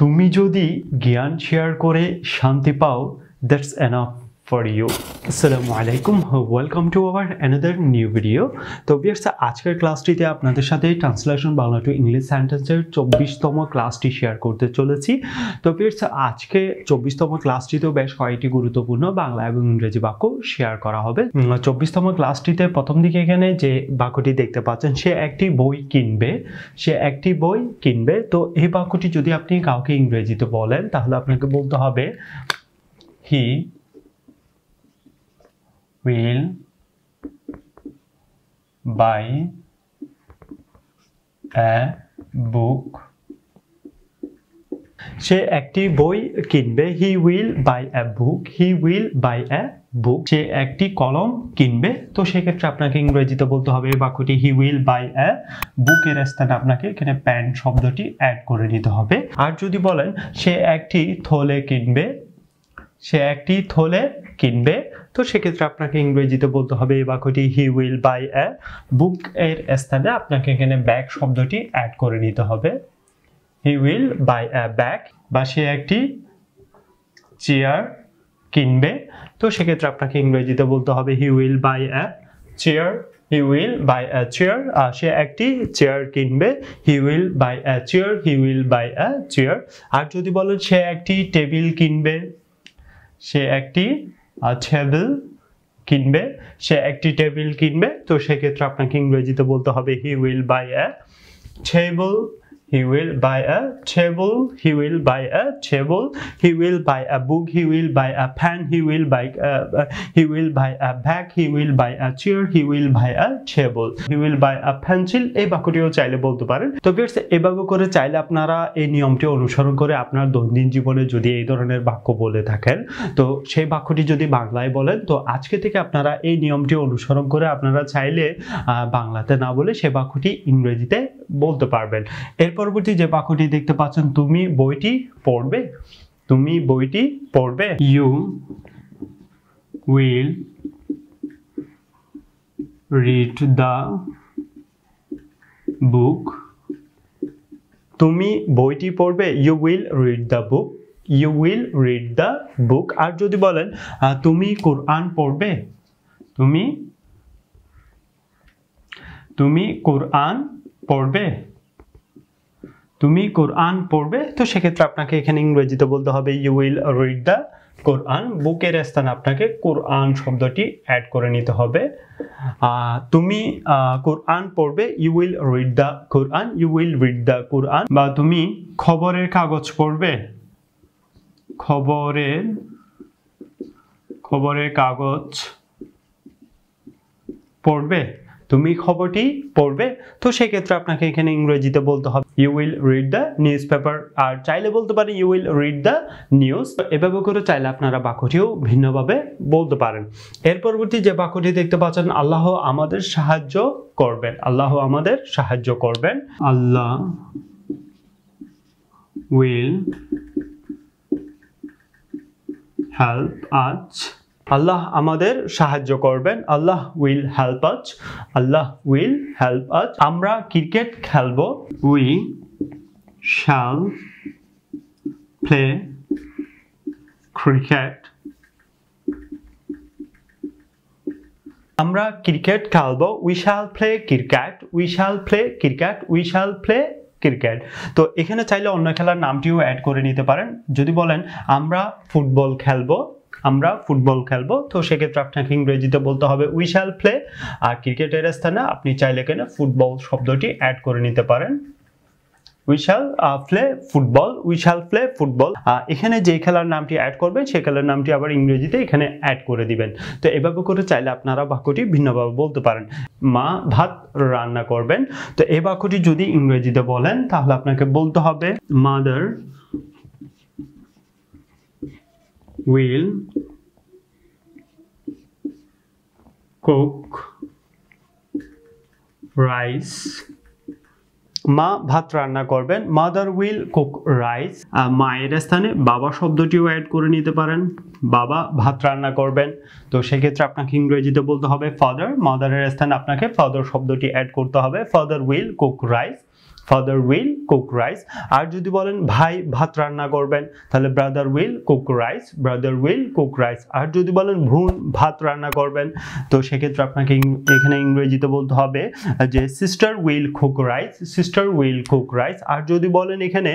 তুমি যদি জ্ঞান শেয়ার করে শান্তি পাও দ্যাটস এনাফ ফর ইউ আসসালামু আলাইকুম welcome to our another new video তো বিয়ার্স আজকের ক্লাসটিতে আপনাদের সাথে ট্রান্সলেশন বাংলা টু ইংলিশ সেন্টেন্সের চব্বিশতম ক্লাসটি শেয়ার করতে চলেছি তো বিয়ার্স আজকে চব্বিশতম ক্লাসটিতেও বেশ কয়েকটি গুরুত্বপূর্ণ বাংলা এবং ইংরেজি বাক্য শেয়ার করা হবে চব্বিশতম ক্লাসটিতে প্রথম দিকে এখানে যে বাক্যটি দেখতে পাচ্ছেন সে একটি বই কিনবে সে একটি বই কিনবে তো এই বাক্যটি যদি আপনি কাউকে ইংরেজিতে বলেন তাহলে আপনাকে বলতে হবে হি will buy a book সে একটি বই কিনবে he will buy a book he will buy a book সে একটি কলম কিনবে তো সেক্ষেত্রে আপনাকে ইংরেজিতে বলতে হবে বাক্যটি হি উইল বাই অ্যা বুকের স্থানে আপনাকে এখানে প্যান্ট শব্দটি অ্যাড করে নিতে হবে আর যদি বলেন সে একটি থলে কিনবে সে একটি থলে কিনবে তো সেক্ষেত্রে আপনাকে ইংরেজিতে বলতে হবে এই বাক্যটি হি উইল বাই এ বুক এর স্থানে আপনাকে এখানে ব্যাগ শব্দটি অ্যাড করে নিতে হবে he will buy a bag বা সে একটি চেয়ার কিনবে তো সেক্ষেত্রে আপনাকে ইংরেজিতে বলতে হবে he will buy a chair he will buy a chair আর সে একটি চেয়ার কিনবে he will buy a chair he will buy a chair আর যদি বলেন সে একটি টেবিল কিনবে সে একটি টেবিল কিনবে সে একটি টেবিল কিনবে তো সেক্ষেত্রে আপনাকে ইংরেজিতে বলতে হবে he will buy a table he will buy a table, he will buy a table, he will buy a book, he will buy a pen, he will buy a, uh, uh, he will buy a bag, he will buy a chair, he will buy a table, he will buy a pencil এই বাক্যটিও চাইলে বলতে পারেন তো viewers এভাবে করে চাইলে আপনারা এই নিয়মটি অনুসরণ করে আপনার দৈনন্দিন জীবনে যদি এই ধরনের বাক্য বলে থাকেন তো সেই বাক্যটি যদি বাংলায় বলেন তো আজকে থেকে আপনারা এই নিয়মটি অনুসরণ করে আপনারা চাইলে বাংলাতে না বলে সেই বাক্যটি ইংরেজিতে বলতে পারবেন এরপর পরবর্তী যে বাক্যটি দেখতে পাচ্ছেন তুমি বইটি পড়বে তুমি বইটি পড়বে you will read the book তুমি বইটি পড়বে you will read the book you will read the book আর যদি বলেন তুমি কোরআন পড়বে তুমি তুমি কোরআন পড়বে তুমি কোরআন পড়বে তো সেক্ষেত্রে আপনাকে এখানে ইংরেজিতে বলতে হবে you will read the Quran বুকের স্থানে আপনাকে কোরআন শব্দটি অ্যাড করে নিতে হবে তুমি কোরআন পড়বে you will read the Quran you will read the Quran বা তুমি খবরের কাগজ পড়বে খবরের খবরের কাগজ পড়বে তুমি খবরটি পড়বে তো সেক্ষেত্রে আপনাকে এখানে ইংরেজিতে বলতে হবে you will read the newspaper আর চাইলে বলতে পারেন you will read the news এভাবে করে চাইলে আপনারা বাক্যটিও ভিন্নভাবে বলতে পারেন এর পরবর্তী যে বাক্যটি দেখতে পাচ্ছেন আল্লাহ আমাদের সাহায্য করবেন আল্লাহ আমাদের সাহায্য করবেন Allah will help us Allah আমাদের সাহায্য করবেন আল্লাহ উইল হেল্প আজ আল্লাহ উইল হেল্প আজ আমরা ক্রিকেট খেলব উই শ্যাল প্লে ক্রিকেট আমরা ক্রিকেট খেলব we shall play cricket we shall play cricket we shall play cricket তো এখানে চাইলে অন্য খেলার নামটিও অ্যাড করে নিতে পারেন যদি বলেন আমরা ফুটবল খেলবো আমরা ফুটবল খেলবো তো সেক্ষেত্রে আপনাকে ইংরেজিতে বলতে হবে উই শ্যাল প্লে আর ক্রিকেটের স্থানে আপনি চাইলে কেন ফুটবল শব্দটি অ্যাড করে নিতে পারেন we shall play football we shall play football এখানে যে খেলার নামটি অ্যাড করবেন সে খেলার নামটি আবার ইংরেজিতে এখানে অ্যাড করে দিবেন তো এভাবে করে চাইলে আপনারা বাক্যটি ভিন্নভাবে বলতে পারেন মা ভাত রান্না করবেন তো এই বাক্যটি যদি ইংরেজিতে বলেন তাহলে আপনাকে বলতে হবে মাদার will cook rice মা ভাত রান্না করবেন মাদার উইল কুক রাইস মায়ের স্থানে বাবা শব্দটিও অ্যাড করে নিতে পারেন বাবা ভাত রান্না করবেন তো সেক্ষেত্রে আপনাকে ইংরেজিতে বলতে হবে ফাদার মাদারের স্থানে আপনাকে ফাদার শব্দটি অ্যাড করতে হবে father will cook rice father will cook rice আর যদি বলেন ভাই ভাত রান্না করবেন তাহলে brother will cook rice brother will cook rice আর যদি বলেন ভুন ভাত রান্না করবেন তো সেক্ষেত্রে আপনাকে এখানে ইংরেজিতে বলতে হবে যে sister will cook rice sister will cook rice আর যদি বলেন এখানে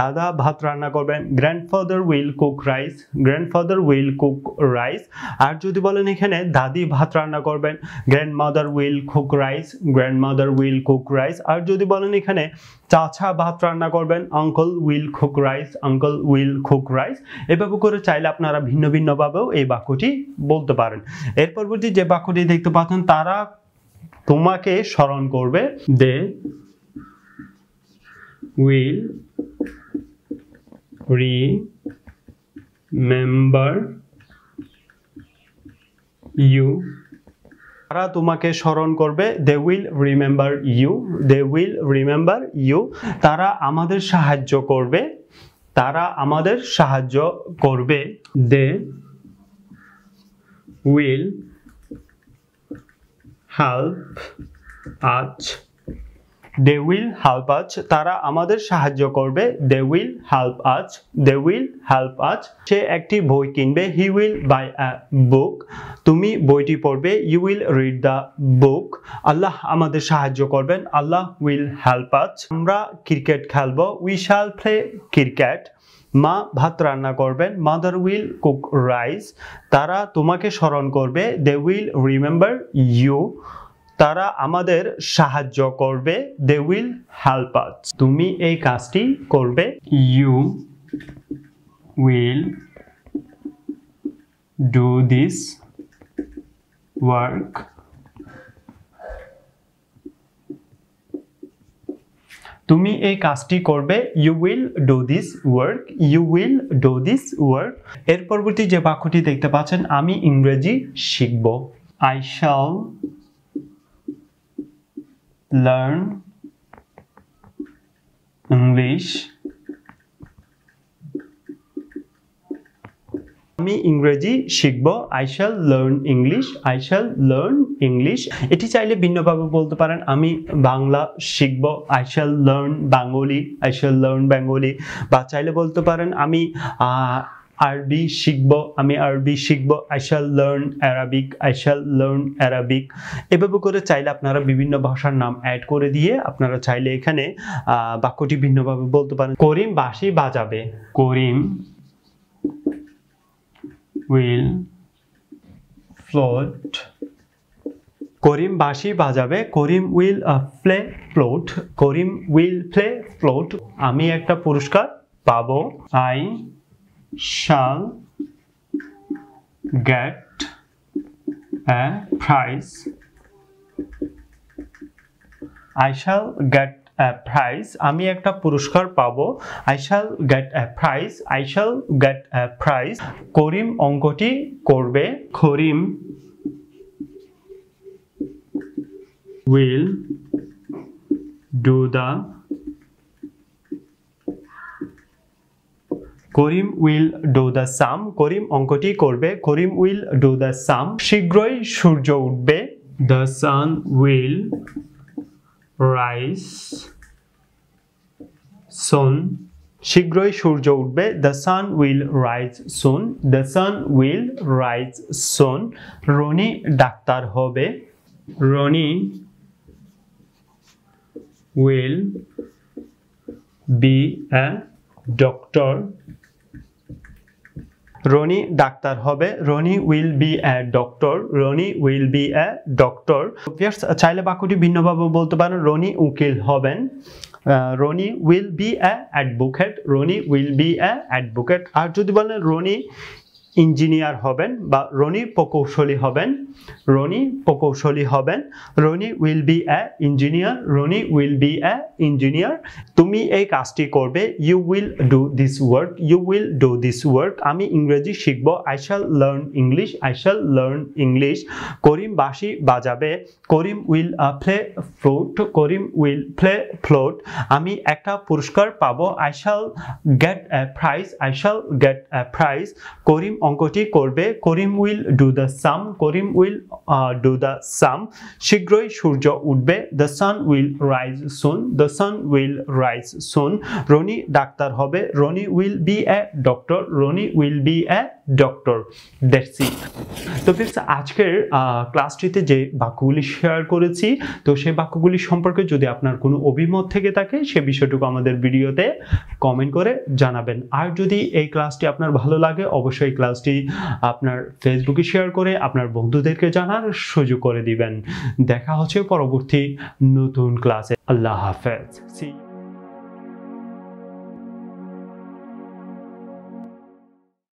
দাদা ভাত রান্না করবেন grandfather will cook rice grandfather will cook rice আর যদি বলেন এখানে দাদি ভাত রান্না করবেন grandmother will cook rice grandmother will cook rice আর যদি বলেন এখানে চাচা ভাত রান্না করবেন uncle will cook rice uncle will cook rice এভাবে করে চাইলে আপনারা ভিন্ন ভিন্নভাবেও এই বাক্যটি বলতে পারেন এর পরবর্তী যে বাক্যটি দেখতে পাচ্ছেন তারা তোমাকে স্মরণ করবে দে উইল রিমেম্বার ইউ তারা তোমাকে স্মরণ করবে they will remember you they will remember you তারা আমাদের সাহায্য করবে তারা আমাদের সাহায্য করবে দে উইল হেল্প আজ দে উইল হেল্প আজ তারা আমাদের সাহায্য করবে দে উইল হেল্প আজ দে উইল হেল্প আজ সে একটি বই কিনবে হি উইল বাই আ বুক তুমি বইটি পড়বে you will read the book Allah আমাদের সাহায্য করবেন আল্লাহ উইল হেল্প আজ আমরা ক্রিকেট খেলবো উই শ্যাল প্লে ক্রিকেট মা ভাত রান্না করবেন মাদার উইল কুক রাইস তারা তোমাকে স্মরণ করবে দে উইল রিমেম্বার ইউ তারা আমাদের সাহায্য করবে দে উইল হেল্প আস তুমি এই কাজটি করবে you will do this work তুমি এই কাজটি করবে you will do this work you will do this work এর পরবর্তী যে বাক্যটি দেখতে পাচ্ছেন আমি ইংরেজি শিখব আই শাল learn English আমি ইংরেজি শিখব I shall learn English I shall learn English এটি চাইলে ভিন্নভাবে বলতে পারেন আমি বাংলা শিখব I shall learn Bengali I shall learn Bengali বা চাইলে বলতে পারেন আমি আরবি শিখব আমি আরবি শিখব I shall learn Arabic I shall learn Arabic এভাবে করে চাইলে আপনারা বিভিন্ন ভাষার নাম অ্যাড করে দিয়ে আপনারা চাইলে এখানে বাক্যটি ভিন্নভাবে বলতে পারেন করিম বাসি বাজাবে করিম উইল ফ্লোট করিম বাসি বাজাবে Karim will play flute Karim will play flute আমি একটা পুরস্কার পাবো I shall get a prize I shall get prize আমি একটা পুরস্কার পাবো I shall get prize I shall get prize Karim অঙ্কটি করবে Karim will do the Karim will do the sum Karim অঙ্কটি করবে Karim will do the sum শীঘ্রই সূর্য উঠবে the sun will rise soon শীঘ্রই সূর্য উঠবে the sun will rise soon the sun will rise soon Roni ডাক্তার হবে Roni will be a doctor Roni ডাক্তার হবে Roni will be a doctor Roni will be a doctor চাইলে বাক্যটি ভিন্নভাবে বলতে পারেন রনি উকিল হবেন Roni will be advocate Roni will be advocate আর যদি বলেন রনি ইঞ্জিনিয়ার হবেন বা রনি প্রকৌশলী হবেন রনি প্রকৌশলী হবেন Roni will be a engineer Roni will be a engineer তুমি এই কাজটি করবে you will do this work you will do this work আমি ইংরেজি শিখব I shall learn English I shall learn English Karim বাসি বাজাবে Karim will play flute Karim will play flute আমি একটা পুরস্কার পাবো I shall get a prize I shall get a prize Karim অঙ্কটি করবে Karim will do the sum Karim will do the sum শীঘ্রই সূর্য উঠবে the sun will rise soon the sun will rise soon Roni ডাক্তার হবে Roni will be a doctor Roni will be a doctor দেখছি তো friends আজকের ক্লাসটিতে যে বাক্যগুলি শেয়ার করেছি তো সেই বাক্যগুলি সম্পর্কে যদি আপনার কোনো অভিমত থেকে থাকে সে বিষয়টুকু আমাদের ভিডিওতে কমেন্ট করে জানাবেন আর যদি এই ক্লাসটি আপনার ভালো লাগে অবশ্যই ক্লাসটি আপনার ফেসবুকে শেয়ার করে আপনার বন্ধুদেরকে জানার সুযোগ করে দিবেন দেখা হচ্ছে পরবর্তী নতুন ক্লাসে আল্লাহ হাফেজ সি